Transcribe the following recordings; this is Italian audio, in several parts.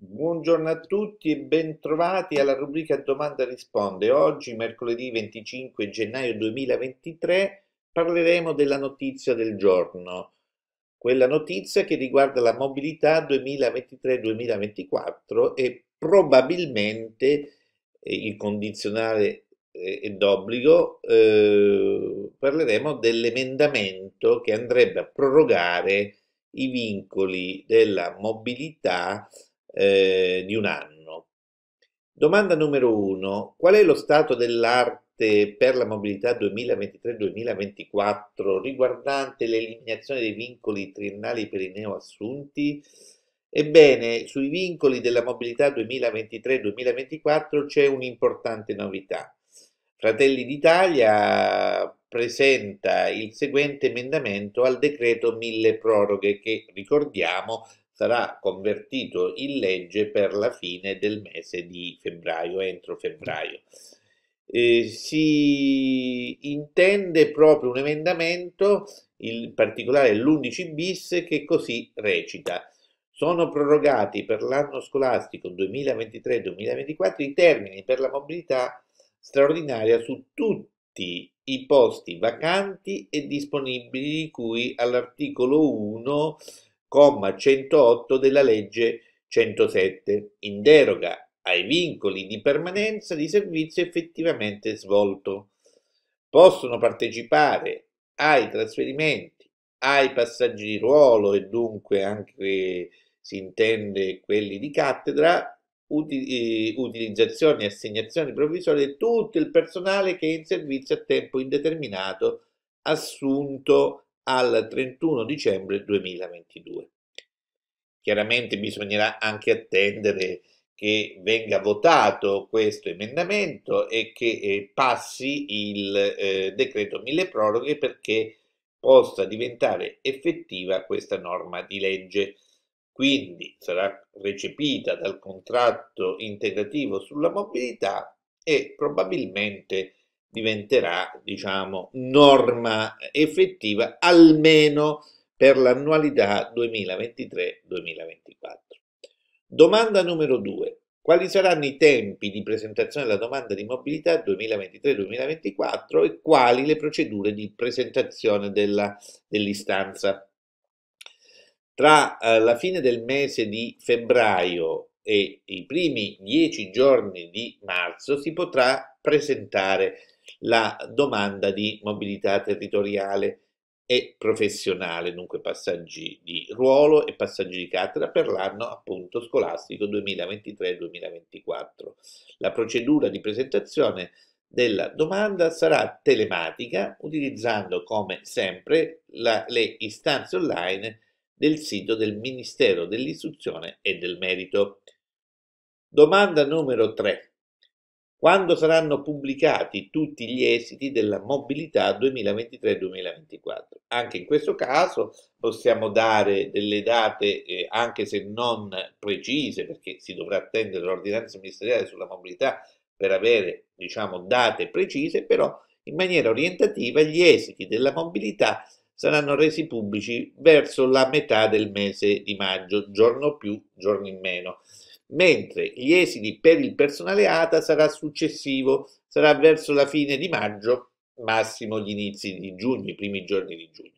Buongiorno a tutti e bentrovati alla rubrica Domanda Risponde. Oggi, mercoledì 25 gennaio 2023, parleremo della notizia del giorno, quella notizia che riguarda la mobilità 2023-2024 e probabilmente eh, il condizionale è eh, d'obbligo, eh, parleremo dell'emendamento che andrebbe a prorogare i vincoli della mobilità eh, di un anno. Domanda numero uno, Qual è lo stato dell'arte per la mobilità 2023-2024 riguardante l'eliminazione dei vincoli triennali per i neoassunti? Ebbene, sui vincoli della mobilità 2023-2024 c'è un'importante novità. Fratelli d'Italia presenta il seguente emendamento al decreto mille proroghe che, ricordiamo, sarà convertito in legge per la fine del mese di febbraio, entro febbraio. Eh, si intende proprio un emendamento, in particolare l'11 bis, che così recita. Sono prorogati per l'anno scolastico 2023-2024 i termini per la mobilità straordinaria su tutti i posti vacanti e disponibili di cui all'articolo 1 comma 108 della legge 107, in deroga ai vincoli di permanenza di servizio effettivamente svolto. Possono partecipare ai trasferimenti, ai passaggi di ruolo e dunque anche si intende quelli di cattedra, eh, utilizzazioni e assegnazioni provvisorie di tutto il personale che è in servizio a tempo indeterminato assunto al 31 dicembre 2022. Chiaramente bisognerà anche attendere che venga votato questo emendamento e che eh, passi il eh, decreto mille proroghe perché possa diventare effettiva questa norma di legge. Quindi sarà recepita dal contratto integrativo sulla mobilità e probabilmente diventerà, diciamo, norma effettiva almeno per l'annualità 2023-2024. Domanda numero 2. Quali saranno i tempi di presentazione della domanda di mobilità 2023-2024 e quali le procedure di presentazione dell'istanza? Tra eh, la fine del mese di febbraio e i primi 10 giorni di marzo si potrà presentare la domanda di mobilità territoriale e professionale, dunque passaggi di ruolo e passaggi di cattedra per l'anno appunto scolastico 2023-2024. La procedura di presentazione della domanda sarà telematica utilizzando come sempre la, le istanze online del sito del Ministero dell'Istruzione e del Merito. Domanda numero 3 quando saranno pubblicati tutti gli esiti della mobilità 2023-2024. Anche in questo caso possiamo dare delle date, eh, anche se non precise, perché si dovrà attendere l'ordinanza ministeriale sulla mobilità per avere diciamo, date precise, però in maniera orientativa gli esiti della mobilità saranno resi pubblici verso la metà del mese di maggio, giorno più, giorno in meno mentre gli esiti per il personale ATA sarà successivo, sarà verso la fine di maggio, massimo gli inizi di giugno, i primi giorni di giugno.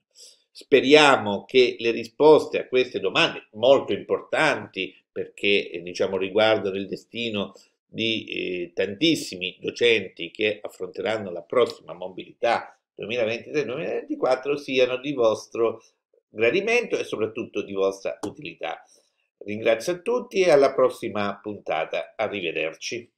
Speriamo che le risposte a queste domande molto importanti, perché eh, diciamo, riguardano il destino di eh, tantissimi docenti che affronteranno la prossima mobilità 2023-2024, siano di vostro gradimento e soprattutto di vostra utilità. Ringrazio a tutti e alla prossima puntata. Arrivederci.